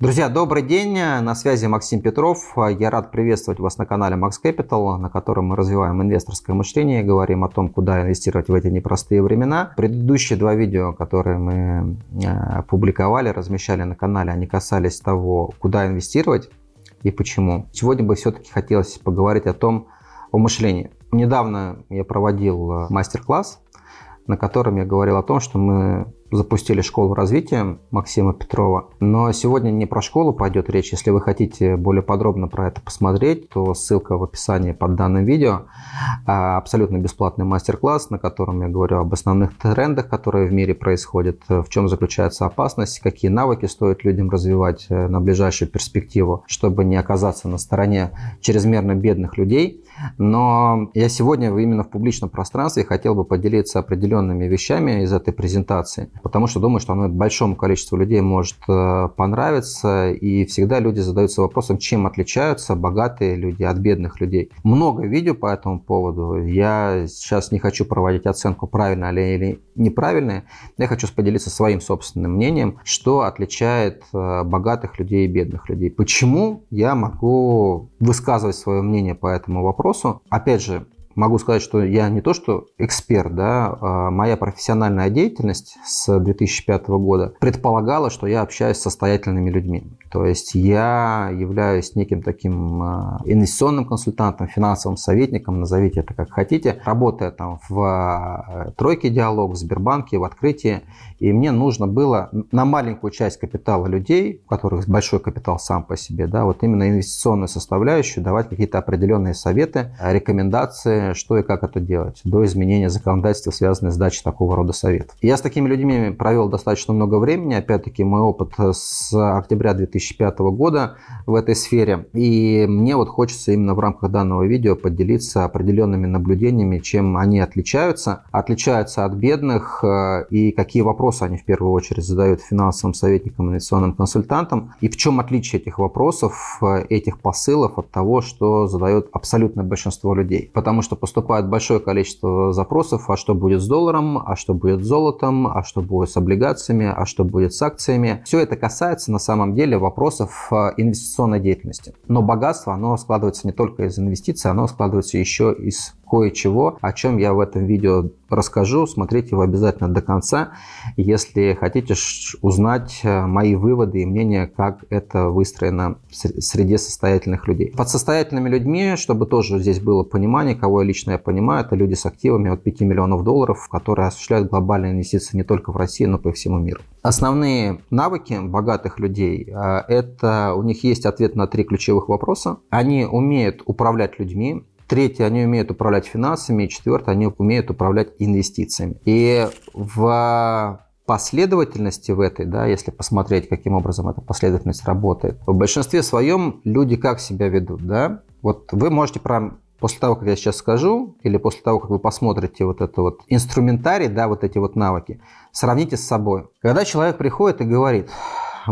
Друзья, добрый день, на связи Максим Петров. Я рад приветствовать вас на канале Max Capital, на котором мы развиваем инвесторское мышление и говорим о том, куда инвестировать в эти непростые времена. Предыдущие два видео, которые мы э, публиковали, размещали на канале, они касались того, куда инвестировать и почему. Сегодня бы все-таки хотелось поговорить о том, о мышлении. Недавно я проводил э, мастер-класс, на котором я говорил о том, что мы запустили школу развития Максима Петрова. Но сегодня не про школу пойдет речь. Если вы хотите более подробно про это посмотреть, то ссылка в описании под данным видео. А, абсолютно бесплатный мастер-класс, на котором я говорю об основных трендах, которые в мире происходят, э, в чем заключается опасность, какие навыки стоит людям развивать э, на ближайшую перспективу, чтобы не оказаться на стороне чрезмерно бедных людей. Но я сегодня именно в публичном пространстве хотел бы поделиться определенными вещами из этой презентации потому что думаю, что оно большому количеству людей может э, понравиться, и всегда люди задаются вопросом, чем отличаются богатые люди от бедных людей. Много видео по этому поводу, я сейчас не хочу проводить оценку, правильно ли или неправильно, я хочу поделиться своим собственным мнением, что отличает э, богатых людей и бедных людей. Почему я могу высказывать свое мнение по этому вопросу? Опять же, могу сказать, что я не то что эксперт, да, а моя профессиональная деятельность с 2005 года предполагала, что я общаюсь с состоятельными людьми. То есть я являюсь неким таким а, инвестиционным консультантом, финансовым советником, назовите это как хотите, работая там в а, тройке диалог, в Сбербанке, в открытии. И мне нужно было на маленькую часть капитала людей, у которых большой капитал сам по себе, да, вот именно инвестиционную составляющую, давать какие-то определенные советы, рекомендации, что и как это делать, до изменения законодательства, связанной с дачей такого рода советов. Я с такими людьми провел достаточно много времени, опять-таки мой опыт с октября 2005 года в этой сфере, и мне вот хочется именно в рамках данного видео поделиться определенными наблюдениями, чем они отличаются, отличаются от бедных э, и какие вопросы вопросы они в первую очередь задают финансовым советникам, инвестиционным консультантам. И в чем отличие этих вопросов, э, этих посылов от того, что задает абсолютное большинство людей? Потому что поступает большое количество запросов, а что будет с долларом, а что будет с золотом, а что будет с облигациями, а что будет с акциями. Все это касается на самом деле вопросов э, инвестиционной деятельности. Но богатство, оно складывается не только из инвестиций, оно складывается еще из кое-чего, о чем я в этом видео расскажу. Смотрите его обязательно до конца, если хотите узнать э, мои выводы и мнения, как это выстроено среди состоятельных людей. Под состоятельными людьми, чтобы тоже здесь было понимание, кого я лично я понимаю, это люди с активами от 5 миллионов долларов, которые осуществляют глобальные инвестиции не только в России, но и по всему миру. Основные навыки богатых людей э, – это у них есть ответ на три ключевых вопроса. Они умеют управлять людьми, Третье, они умеют управлять финансами. И четвертое, они умеют управлять инвестициями. И в последовательности в этой, да, если посмотреть, каким образом эта последовательность работает, в большинстве своем люди как себя ведут, да? Вот вы можете прям после того, как я сейчас скажу, или после того, как вы посмотрите вот это вот инструментарий, да, вот эти вот навыки, сравните с собой. Когда человек приходит и говорит,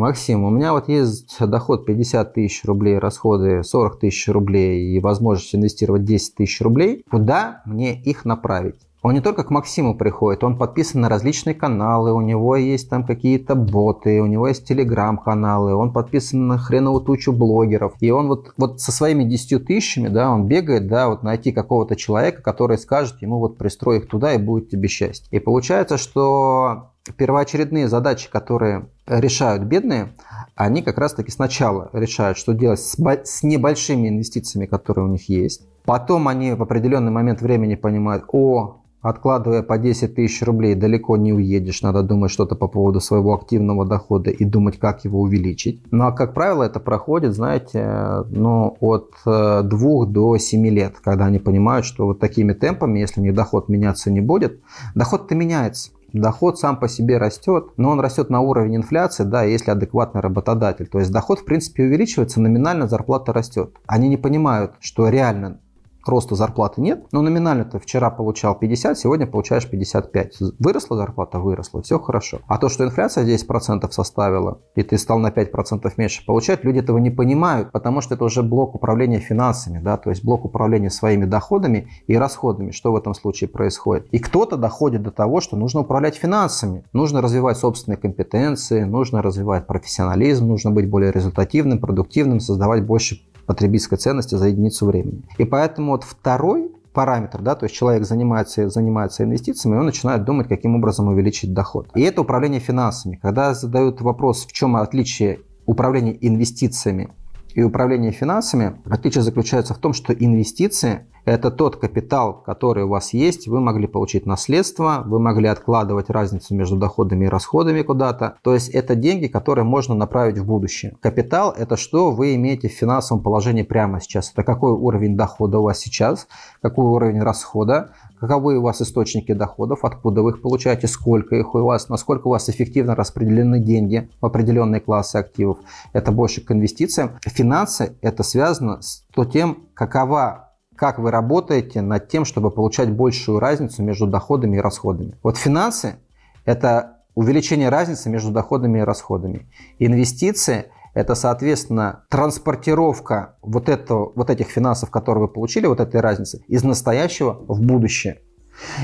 Максим, у меня вот есть доход 50 тысяч рублей, расходы 40 тысяч рублей и возможность инвестировать 10 тысяч рублей. Куда мне их направить? Он не только к Максиму приходит, он подписан на различные каналы, у него есть там какие-то боты, у него есть телеграм-каналы, он подписан на хреновую тучу блогеров. И он вот, вот со своими 10 тысячами, да, он бегает, да, вот найти какого-то человека, который скажет ему вот пристрой их туда и будет тебе счастье. И получается, что первоочередные задачи, которые решают бедные, они как раз-таки сначала решают, что делать с, с небольшими инвестициями, которые у них есть. Потом они в определенный момент времени понимают, о, откладывая по 10 тысяч рублей, далеко не уедешь, надо думать что-то по поводу своего активного дохода и думать, как его увеличить. Ну а как правило, это проходит, знаете, ну, от 2 э, до 7 лет, когда они понимают, что вот такими темпами, если у них доход меняться не будет, доход-то меняется доход сам по себе растет, но он растет на уровень инфляции, да, если адекватный работодатель. То есть доход, в принципе, увеличивается, номинально зарплата растет. Они не понимают, что реально роста зарплаты нет, но номинально ты вчера получал 50, сегодня получаешь 55. Выросла зарплата? Выросла, все хорошо. А то, что инфляция 10% составила, и ты стал на 5% меньше получать, люди этого не понимают, потому что это уже блок управления финансами, да, то есть блок управления своими доходами и расходами, что в этом случае происходит. И кто-то доходит до того, что нужно управлять финансами, нужно развивать собственные компетенции, нужно развивать профессионализм, нужно быть более результативным, продуктивным, создавать больше потребительской ценности за единицу времени. И поэтому вот второй параметр, да, то есть человек занимается, занимается инвестициями, он начинает думать, каким образом увеличить доход. И это управление финансами. Когда задают вопрос, в чем отличие управления инвестициями и управление финансами, отличие заключается в том, что инвестиции – это тот капитал, который у вас есть, вы могли получить наследство, вы могли откладывать разницу между доходами и расходами куда-то. То есть это деньги, которые можно направить в будущее. Капитал – это что вы имеете в финансовом положении прямо сейчас. Это какой уровень дохода у вас сейчас, какой уровень расхода, каковы у вас источники доходов, откуда вы их получаете, сколько их у вас, насколько у вас эффективно распределены деньги в определенные классы активов. Это больше к инвестициям. Финансы – это связано с то тем, какова как вы работаете над тем, чтобы получать большую разницу между доходами и расходами. Вот финансы – это увеличение разницы между доходами и расходами. Инвестиции – это, соответственно, транспортировка вот, этого, вот этих финансов, которые вы получили, вот этой разницы, из настоящего в будущее.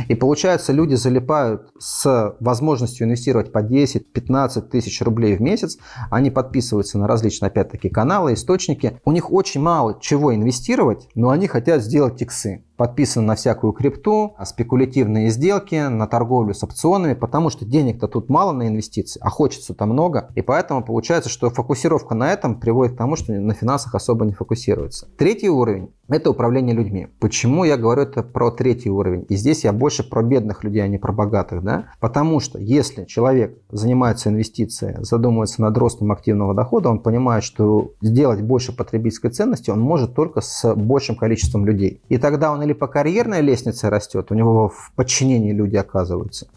И получается, люди залипают с возможностью инвестировать по 10-15 тысяч рублей в месяц. Они подписываются на различные, опять-таки, каналы, источники. У них очень мало чего инвестировать, но они хотят сделать иксы подписан на всякую крипту, а спекулятивные сделки, на торговлю с опционами, потому что денег-то тут мало на инвестиции, а хочется-то много. И поэтому получается, что фокусировка на этом приводит к тому, что на финансах особо не фокусируется. Третий уровень – это управление людьми. Почему я говорю это про третий уровень? И здесь я больше про бедных людей, а не про богатых. Да? Потому что если человек занимается инвестициями, задумывается над ростом активного дохода, он понимает, что сделать больше потребительской ценности он может только с большим количеством людей. И тогда он или или по карьерной лестнице растет, у него в подчинении люди оказываются,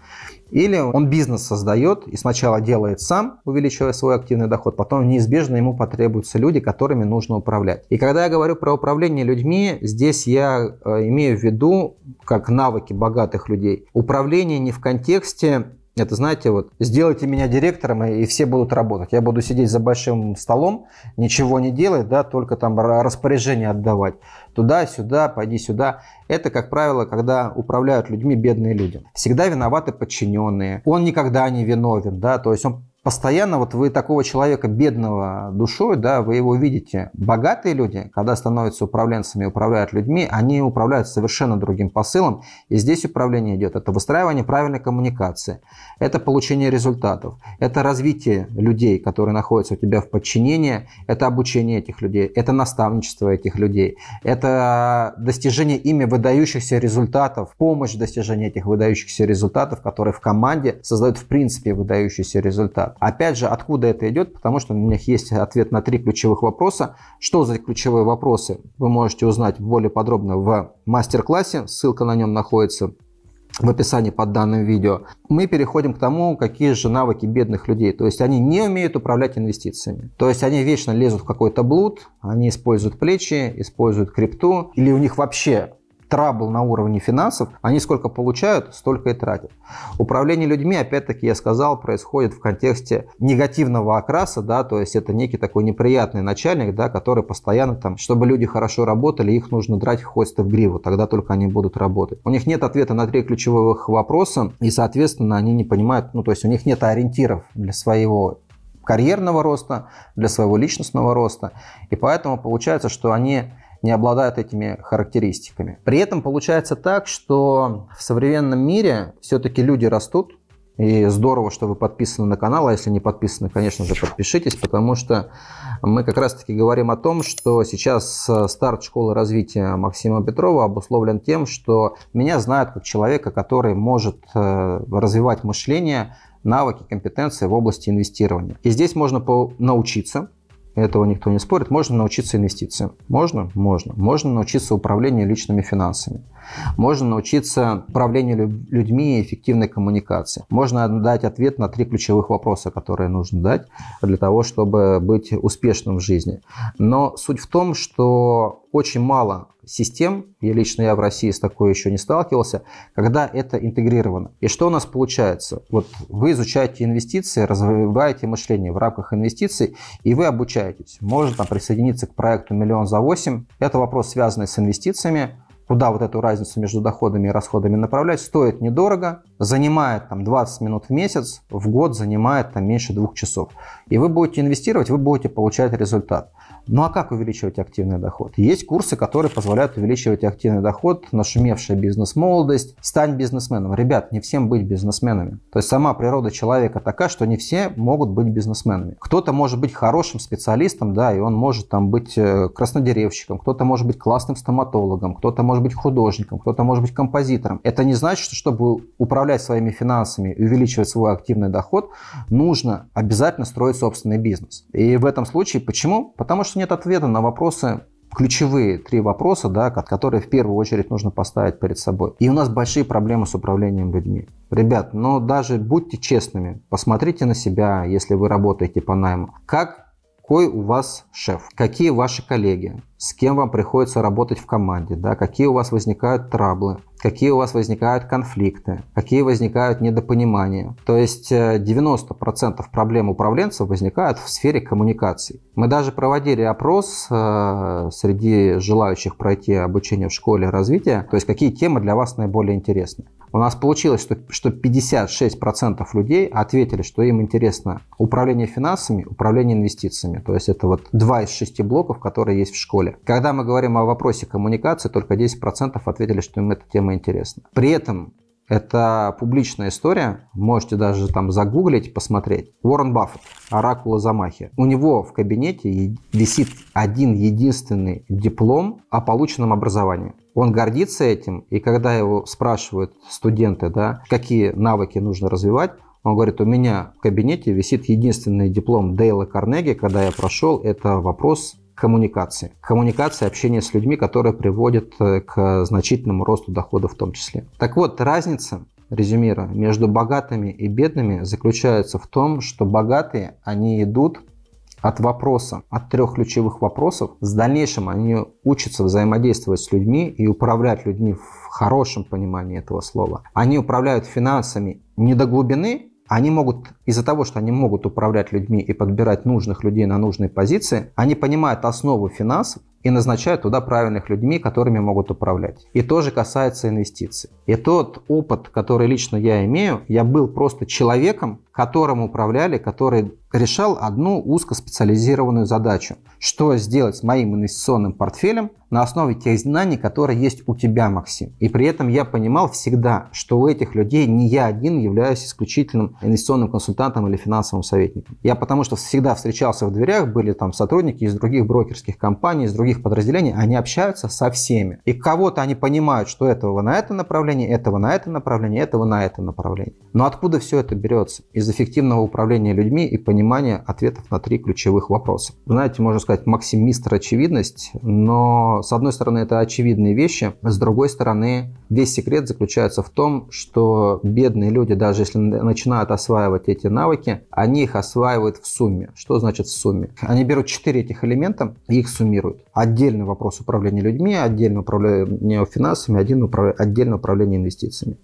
или он бизнес создает и сначала делает сам, увеличивая свой активный доход, потом неизбежно ему потребуются люди, которыми нужно управлять. И когда я говорю про управление людьми, здесь я э, имею в виду как навыки богатых людей. Управление не в контексте это, знаете, вот сделайте меня директором, и все будут работать. Я буду сидеть за большим столом, ничего не делать, да, только там распоряжение отдавать. Туда-сюда, пойди сюда. Это, как правило, когда управляют людьми бедные люди. Всегда виноваты подчиненные. Он никогда не виновен, да, то есть он постоянно вот вы такого человека бедного душой, да, вы его видите. Богатые люди, когда становятся управленцами управляют людьми, они управляют совершенно другим посылом. И здесь управление идет. Это выстраивание правильной коммуникации, это получение результатов, это развитие людей, которые находятся у тебя в подчинении, это обучение этих людей, это наставничество этих людей, это достижение ими выдающихся результатов, помощь в достижении этих выдающихся результатов, которые в команде создают в принципе выдающийся результат. Опять же, откуда это идет? Потому что у них есть ответ на три ключевых вопроса. Что за ключевые вопросы, вы можете узнать более подробно в мастер-классе. Ссылка на нем находится в описании под данным видео. Мы переходим к тому, какие же навыки бедных людей. То есть они не умеют управлять инвестициями. То есть они вечно лезут в какой-то блуд, они используют плечи, используют крипту, или у них вообще трабл на уровне финансов, они сколько получают, столько и тратят. Управление людьми, опять-таки, я сказал, происходит в контексте негативного окраса, да, то есть это некий такой неприятный начальник, да, который постоянно там, чтобы люди хорошо работали, их нужно драть хоть в гриву, тогда только они будут работать. У них нет ответа на три ключевых вопроса, и, соответственно, они не понимают, ну, то есть у них нет ориентиров для своего карьерного роста, для своего личностного роста. И поэтому получается, что они не обладают этими характеристиками. При этом получается так, что в современном мире все-таки люди растут, и здорово, что вы подписаны на канал, а если не подписаны, конечно же, подпишитесь, потому что мы как раз-таки говорим о том, что сейчас э, старт школы развития Максима Петрова обусловлен тем, что меня знают как человека, который может э, развивать мышление, навыки, компетенции в области инвестирования. И здесь можно научиться, этого никто не спорит, можно научиться инвестициям. Можно? Можно. Можно научиться управлению личными финансами. Можно научиться управлению людьми и эффективной коммуникации. Можно дать ответ на три ключевых вопроса, которые нужно дать для того, чтобы быть успешным в жизни. Но суть в том, что очень мало систем, я лично я в России с такой еще не сталкивался, когда это интегрировано. И что у нас получается? Вот вы изучаете инвестиции, развиваете мышление в рамках инвестиций, и вы обучаетесь. Можно там, присоединиться к проекту «Миллион за восемь". Это вопрос, связанный с инвестициями, куда вот эту разницу между доходами и расходами направлять, стоит недорого, занимает там 20 минут в месяц, в год занимает там меньше двух часов. И вы будете инвестировать, вы будете получать результат. Ну а как увеличивать активный доход? Есть курсы, которые позволяют увеличивать активный доход, нашумевшая бизнес-молодость, стань бизнесменом. Ребят, не всем быть бизнесменами. То есть сама природа человека такая, что не все могут быть бизнесменами. Кто-то может быть хорошим специалистом, да, и он может там быть э, краснодеревщиком, кто-то может быть классным стоматологом, кто-то может быть художником, кто-то может быть композитором. Это не значит, что чтобы управлять управлять своими финансами и увеличивать свой активный доход, нужно обязательно строить собственный бизнес. И в этом случае почему? Потому что нет ответа на вопросы, ключевые три вопроса, да, которые в первую очередь нужно поставить перед собой. И у нас большие проблемы с управлением людьми. Ребят, но ну даже будьте честными, посмотрите на себя, если вы работаете по найму. Как какой у вас шеф, какие ваши коллеги, с кем вам приходится работать в команде, да, какие у вас возникают траблы, какие у вас возникают конфликты, какие возникают недопонимания. То есть 90% э, проблем управленцев возникают в сфере коммуникаций. Мы даже проводили опрос э, среди желающих пройти обучение в школе развития, то есть какие темы для вас наиболее интересны у нас получилось, что, 56% людей ответили, что им интересно управление финансами, управление инвестициями. То есть это вот два из шести блоков, которые есть в школе. Когда мы говорим о вопросе коммуникации, только 10% ответили, что им эта тема интересна. При этом это публичная история, можете даже там загуглить, посмотреть. Уоррен Баффет, Оракула Замахи. У него в кабинете висит один единственный диплом о полученном образовании он гордится этим, и когда его спрашивают студенты, да, какие навыки нужно развивать, он говорит, у меня в кабинете висит единственный диплом Дейла Карнеги, когда я прошел, это вопрос коммуникации. Коммуникация, общение с людьми, которое приводит э, к значительному росту дохода в том числе. Так вот, разница резюмируя, между богатыми и бедными заключается в том, что богатые, они идут от вопроса, от трех ключевых вопросов. С дальнейшим они учатся взаимодействовать с людьми и управлять людьми в хорошем понимании этого слова. Они управляют финансами не до глубины, они могут, из-за того, что они могут управлять людьми и подбирать нужных людей на нужные позиции, они понимают основу финансов, и назначают туда правильных людьми, которыми могут управлять. И тоже касается инвестиций. И тот опыт, который лично я имею, я был просто человеком, которым управляли, который решал одну узкоспециализированную задачу. Что сделать с моим инвестиционным портфелем на основе тех знаний, которые есть у тебя, Максим. И при этом я понимал всегда, что у этих людей не я один являюсь исключительным инвестиционным консультантом или финансовым советником. Я потому что всегда встречался в дверях, были там сотрудники из других брокерских компаний, из других других подразделений, они общаются со всеми. И кого-то они понимают, что этого на это направление, этого на это направление, этого на это направление. Но откуда все это берется? Из эффективного управления людьми и понимания ответов на три ключевых вопроса. Знаете, можно сказать, максимистр очевидность, но с одной стороны это очевидные вещи, с другой стороны весь секрет заключается в том, что бедные люди, даже если начинают осваивать эти навыки, они их осваивают в сумме. Что значит в сумме? Они берут четыре этих элемента и их суммируют. Отдельный вопрос управления людьми, отдельное управление финансами, отдельное управление инвестициями.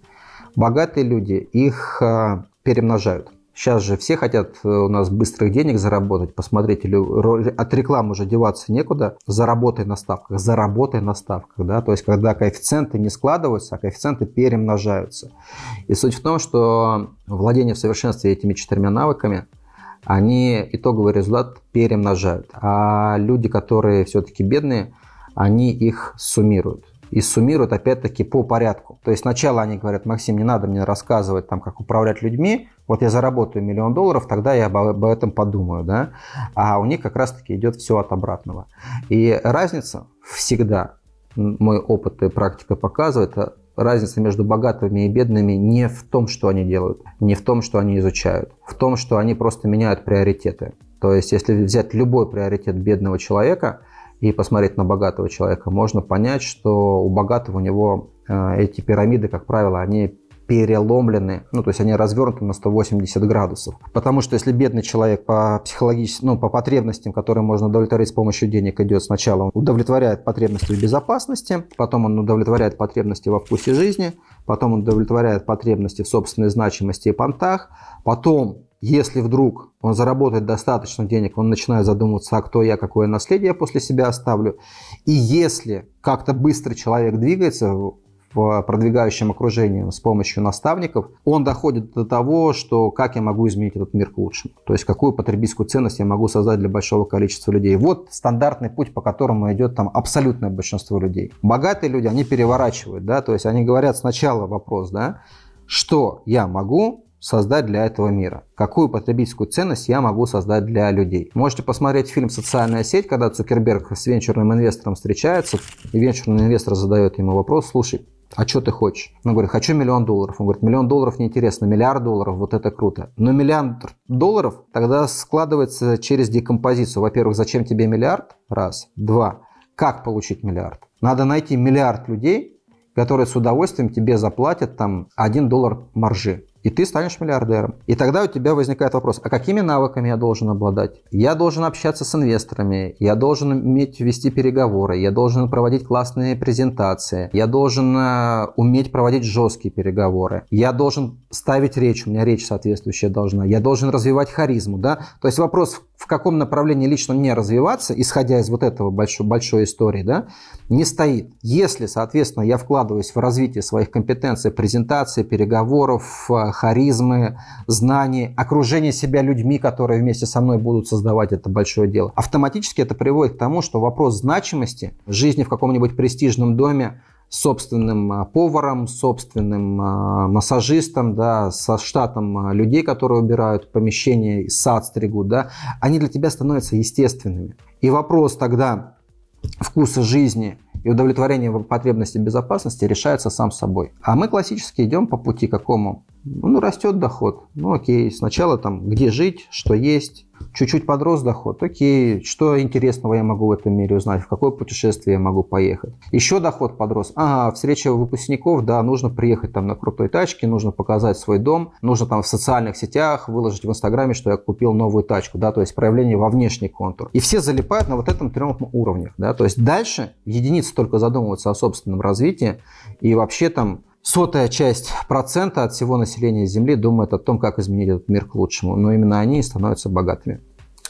Богатые люди, их а, перемножают. Сейчас же все хотят э, у нас быстрых денег заработать. Посмотрите, от рекламы уже деваться некуда. Заработай на ставках, заработай на ставках. Да? То есть, когда коэффициенты не складываются, а коэффициенты перемножаются. И суть в том, что владение в совершенстве этими четырьмя навыками – они итоговый результат перемножают. А люди, которые все-таки бедные, они их суммируют. И суммируют опять-таки по порядку. То есть сначала они говорят, Максим, не надо мне рассказывать, там, как управлять людьми, вот я заработаю миллион долларов, тогда я об этом подумаю, да. А у них как раз-таки идет все от обратного. И разница всегда, мой опыт и практика показывает, а, разница между богатыми и бедными не в том, что они делают, не в том, что они изучают, в том, что они просто меняют приоритеты. То есть, если взять любой приоритет бедного человека и посмотреть на богатого человека, можно понять, что у богатого у него э, эти пирамиды, как правило, они переломлены, ну, то есть они развернуты на 180 градусов. Потому что если бедный человек по психологическим, ну, по потребностям, которые можно удовлетворить с помощью денег, идет сначала, он удовлетворяет потребности в безопасности, потом он удовлетворяет потребности во вкусе жизни, потом он удовлетворяет потребности в собственной значимости и понтах, потом если вдруг он заработает достаточно денег, он начинает задумываться, а кто я, какое наследие я после себя оставлю. И если как-то быстро человек двигается в продвигающем окружении с помощью наставников, он доходит до того, что как я могу изменить этот мир к лучшему. То есть какую потребительскую ценность я могу создать для большого количества людей. Вот стандартный путь, по которому идет там абсолютное большинство людей. Богатые люди, они переворачивают, да, то есть они говорят сначала вопрос, да, что я могу создать для этого мира? Какую потребительскую ценность я могу создать для людей? Можете посмотреть фильм «Социальная сеть», когда Цукерберг с венчурным инвестором встречается, и венчурный инвестор задает ему вопрос, слушай, а что ты хочешь? Он ну, говорю, хочу миллион долларов. Он говорит, миллион долларов неинтересно, миллиард долларов, вот это круто. Но миллиард долларов тогда складывается через декомпозицию. Во-первых, зачем тебе миллиард? Раз. Два. Как получить миллиард? Надо найти миллиард людей, которые с удовольствием тебе заплатят там один доллар маржи и ты станешь миллиардером. И тогда у тебя возникает вопрос, а какими навыками я должен обладать? Я должен общаться с инвесторами, я должен уметь вести переговоры, я должен проводить классные презентации, я должен э, уметь проводить жесткие переговоры, я должен ставить речь, у меня речь соответствующая должна, я должен развивать харизму, да? То есть вопрос, в каком направлении лично мне развиваться, исходя из вот этого большой, большой истории, да, не стоит. Если, соответственно, я вкладываюсь в развитие своих компетенций, презентации, переговоров, э, харизмы, знаний, окружение себя людьми, которые вместе со мной будут создавать это большое дело, автоматически это приводит к тому, что вопрос значимости жизни в каком-нибудь престижном доме собственным а, поваром, собственным а, массажистом, да, со штатом а, людей, которые убирают помещение, сад стригут, да, они для тебя становятся естественными. И вопрос тогда вкуса жизни и удовлетворения потребностей безопасности решается сам собой. А мы классически идем по пути какому? ну, растет доход. Ну, окей, сначала там, где жить, что есть. Чуть-чуть подрос доход. Окей, что интересного я могу в этом мире узнать, в какое путешествие я могу поехать. Еще доход подрос. Ага, встреча выпускников, да, нужно приехать там на крутой тачке, нужно показать свой дом, нужно там в социальных сетях выложить в Инстаграме, что я купил новую тачку, да, то есть проявление во внешний контур. И все залипают на вот этом трех уровнях, да, то есть дальше единицы только задумываются о собственном развитии и вообще там сотая часть процента от всего населения Земли думает о том, как изменить этот мир к лучшему. Но именно они становятся богатыми.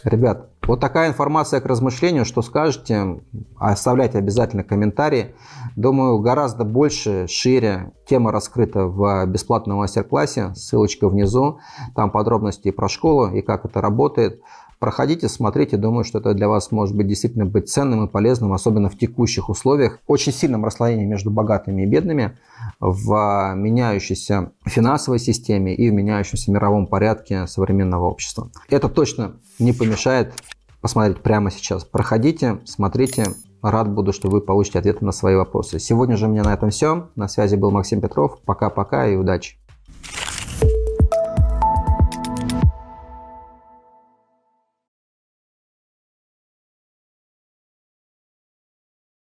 Ребят, вот такая информация к размышлению, что скажете, оставляйте обязательно комментарии. Думаю, гораздо больше, шире тема раскрыта в бесплатном мастер-классе, ссылочка внизу, там подробности про школу, и как это работает. Проходите, смотрите, думаю, что это для вас может быть действительно быть ценным и полезным, особенно в текущих условиях. Очень сильном расслоении между богатыми и бедными в меняющейся финансовой системе и в меняющемся мировом порядке современного общества. Это точно не помешает посмотреть прямо сейчас. Проходите, смотрите, рад буду, что вы получите ответы на свои вопросы. Сегодня же у меня на этом все. На связи был Максим Петров. Пока-пока и удачи!